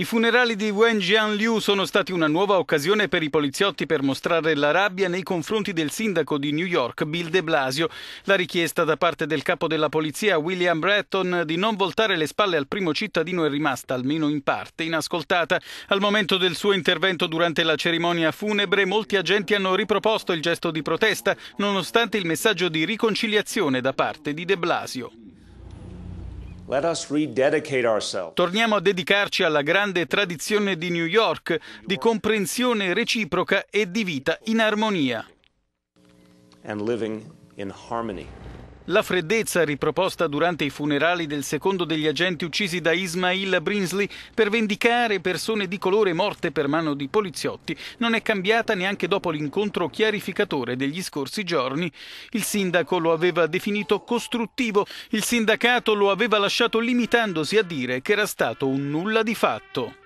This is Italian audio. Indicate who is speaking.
Speaker 1: I funerali di Wen Jianliu sono stati una nuova occasione per i poliziotti per mostrare la rabbia nei confronti del sindaco di New York, Bill de Blasio. La richiesta da parte del capo della polizia, William Bretton, di non voltare le spalle al primo cittadino è rimasta, almeno in parte, inascoltata. Al momento del suo intervento durante la cerimonia funebre, molti agenti hanno riproposto il gesto di protesta, nonostante il messaggio di riconciliazione da parte di de Blasio. Torniamo a dedicarci alla grande tradizione di New York, di comprensione reciproca e di vita in armonia.
Speaker 2: in
Speaker 1: la freddezza riproposta durante i funerali del secondo degli agenti uccisi da Ismail Brinsley per vendicare persone di colore morte per mano di poliziotti non è cambiata neanche dopo l'incontro chiarificatore degli scorsi giorni. Il sindaco lo aveva definito costruttivo, il sindacato lo aveva lasciato limitandosi a dire che era stato un nulla di fatto.